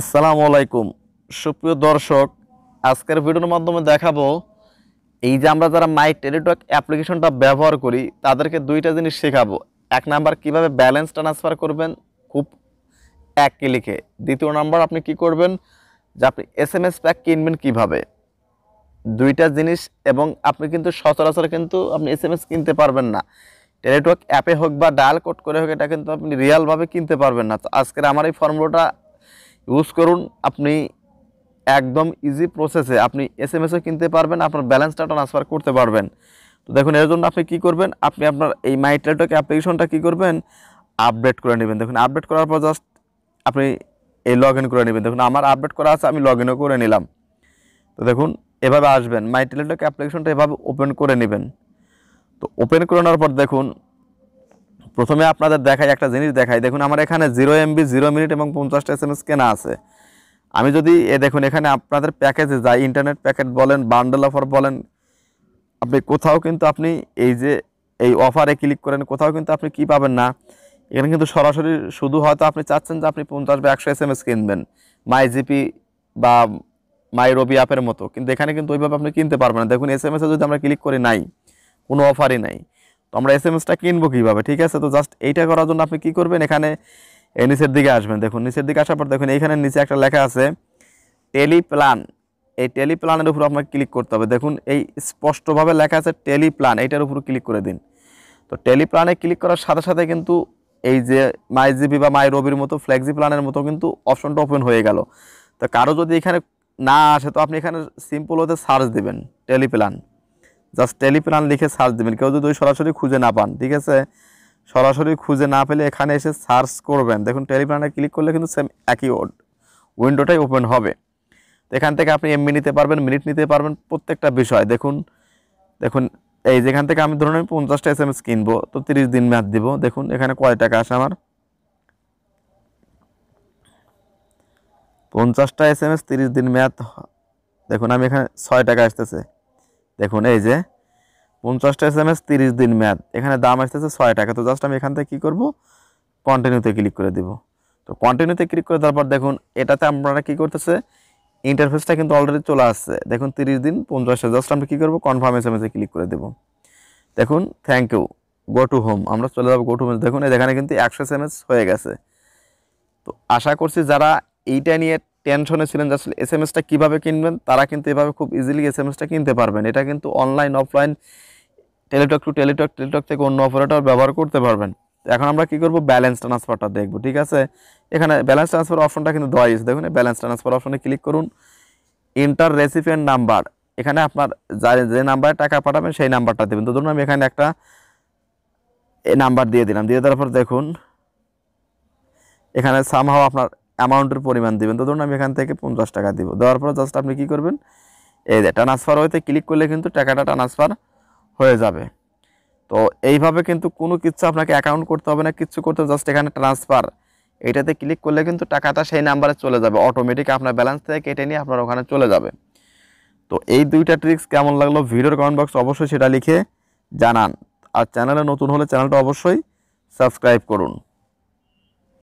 আসসালামু আলাইকুম সুপ্রিয় দর্শক আজকের ভিডিওর মাধ্যমে দেখাবো এই যে আমরা যারা মাই টেলিটক অ্যাপ্লিকেশনটা ব্যবহার করি তাদেরকে দুইটা জিনিস শেখাবো এক নাম্বার কিভাবে ব্যালেন্স ট্রান্সফার করবেন খুব এক ক্লিকে দ্বিতীয় নাম্বার আপনি কি করবেন যে আপনি এস এম এস প্যাক কিনবেন কীভাবে দুইটা জিনিস এবং আপনি কিন্তু সচরাচর কিন্তু আপনি এস এম এস কিনতে পারবেন না টেলিটক অ্যাপে হোক বা ডায়াল কোড করে হোক এটা কিন্তু আপনি রিয়ালভাবে কিনতে পারবেন না তো আজকের আমার এই ফর্মুলাটা ইউজ করুন আপনি একদম ইজি প্রসেসে আপনি এস এম এসও কিনতে পারবেন আপনার ব্যালেন্সটা ট্রান্সফার করতে পারবেন তো দেখুন এর জন্য আপনি কি করবেন আপনি আপনার এই মাইটেলটাকে অ্যাপ্লিকেশনটা কি করবেন আপডেট করে নেবেন দেখুন আপডেট করার পর জাস্ট আপনি এই লগ ইন করে নেবেন দেখুন আমার আপডেট করা আছে আমি লগ ইনও করে নিলাম তো দেখুন এভাবে আসবেন মাইটেলটাকে অ্যাপ্লিকেশনটা এভাবে ওপেন করে নেবেন তো ওপেন করে নেওয়ার পর দেখুন প্রথমে আপনাদের দেখাই একটা জিনিস দেখাই দেখুন আমার এখানে জিরো এমবি জিরো মিনিট এবং পঞ্চাশটা এস এম এস কেনা আছে আমি যদি এ দেখুন এখানে আপনাদের প্যাকেজে যাই ইন্টারনেট প্যাকেজ বলেন বান্ডেল অফার বলেন আপনি কোথাও কিন্তু আপনি এই যে এই অফারে ক্লিক করেন কোথাও কিন্তু আপনি কি পাবেন না এখানে কিন্তু সরাসরি শুধু হয়তো আপনি চাচ্ছেন যে আপনি পঞ্চাশ বা একশো এস এম এস কিনবেন মাই জিপি বা মাই রবি অ্যাপের মতো কিন্তু এখানে কিন্তু ওইভাবে আপনি কিনতে পারবেন না দেখুন এস এম এসে যদি আমরা ক্লিক করি নাই কোনো অফারই নাই তো আমরা এস এম এসটা কিনবো কীভাবে ঠিক আছে তো জাস্ট এইটা করার জন্য আপনি কি করবেন এখানে এই নিচের দিকে আসবেন দেখুন নিচের দিকে আসার পর দেখুন এইখানে নিচে একটা লেখা আছে টেলিপ্লান এই টেলিপ্লানের উপর আপনাকে ক্লিক করতে হবে দেখুন এই স্পষ্টভাবে লেখা আছে টেলিপ্লান এইটার উপর ক্লিক করে দিন তো টেলিপ্লানে ক্লিক করার সাথে সাথে কিন্তু এই যে মাই জিবি বা মাই রবির মতো ফ্লেক্সি প্ল্যানের মতো কিন্তু অপশনটা ওপেন হয়ে গেল তো কারো যদি এখানে না আসে তো আপনি এখানে সিম্পল হতে সার্চ দিবেন টেলিপ্লান জাস্ট টেলিপ্লান লিখে সার্চ দেবেন কেউ যদি ওই সরাসরি খুঁজে না পান ঠিক আছে সরাসরি খুঁজে না পেলে এখানে এসে সার্চ করবেন দেখুন টেলিপ্লানে ক্লিক করলে কিন্তু সেম একই উইন্ডোটাই ওপেন হবে তো এখান থেকে আপনি এমনি নিতে পারবেন মিনিট নিতে পারবেন প্রত্যেকটা বিষয় দেখুন দেখুন এই যেখান থেকে আমি ধরুন আমি পঞ্চাশটা এস এম এস কিনবো তো তিরিশ দিন মেয়াদ দিব দেখুন এখানে কয় টাকা আসে আমার পঞ্চাশটা এস এম এস তিরিশ দিন মেয়াদ দেখুন আমি এখানে ছয় টাকা আসতেছে দেখুন এই যে পঞ্চাশটা এস এম এস তিরিশ দিন ম্যাদ এখানে দাম আসতেছে ছয় টাকা তো জাস্ট আমি এখান থেকে কী করবো কন্টিনিউতে ক্লিক করে দিব তো কন্টিনিউতে ক্লিক করে দেওয়ার পর দেখুন এটাতে আপনারা কী করতেছে ইন্টারফেসটা কিন্তু অলরেডি চলে আসছে দেখুন তিরিশ দিন পঞ্চাশটা জাস্ট আমরা কী করবো কনফার্ম এস এম এসে ক্লিক করে দেবো দেখুন thank you go to home আমরা চলে যাবো গো টু হোম দেখুন এখানে কিন্তু একশো এস এম এস হয়ে গেছে তো আশা করছি যারা এইটা নিয়ে টেনশনে ছিলেন যে আসলে এস এম এসটা কীভাবে কিনবেন তারা কিন্তু এভাবে খুব ইজিলি এস এম এসটা কিনতে পারবেন এটা কিন্তু online offline Teletalk to Teletalk Teletalk থেকে অন্য অপারেটর ব্যবহার করতে পারবেন এখন আমরা কি করব ব্যালেন্স ট্রান্সফারটা দেখব ঠিক আছে এখানে ব্যালেন্স ট্রান্সফার অপশনটা কিন্তু দেওয়া হয়েছে দেখুন ব্যালেন্স ট্রান্সফার অপশনে ক্লিক করুন ইন্টার রেসিপিয়েন্ট নাম্বার এখানে আপনার যে নাম্বারে টাকা পাঠাবেন সেই নাম্বারটা দেবেন তো ধরুন আমি এখানে একটা নাম্বার দিয়ে দিলাম দিয়ে দেওয়ার পর দেখুন এখানে সামহাও আপনার অ্যামাউন্টের পরিমাণ দেবেন তো ধরুন আমি এখান থেকে পঞ্চাশ টাকা দিব দেওয়ার পর জাস্ট আপনি কী করবেন এই যে ট্রান্সফার হইতে ক্লিক করলে কিন্তু টাকাটা ট্রান্সফার হয়ে যাবে তো এইভাবে কিন্তু কোনো কিছু আপনাকে অ্যাকাউন্ট করতে হবে না কিচ্ছু করতে জাস্ট এখানে ট্রান্সফার এটাতে ক্লিক করলে কিন্তু টাকাটা সেই নাম্বারে চলে যাবে অটোমেটিক আপনার ব্যালেন্স থেকে কেটে নিয়ে আপনার ওখানে চলে যাবে তো এই দুইটা ট্রিক্স কেমন লাগলো ভিডিওর কমেন্ট বক্স অবশ্যই সেটা লিখে জানান আর চ্যানেলে নতুন হলে চ্যানেলটা অবশ্যই সাবস্ক্রাইব করুন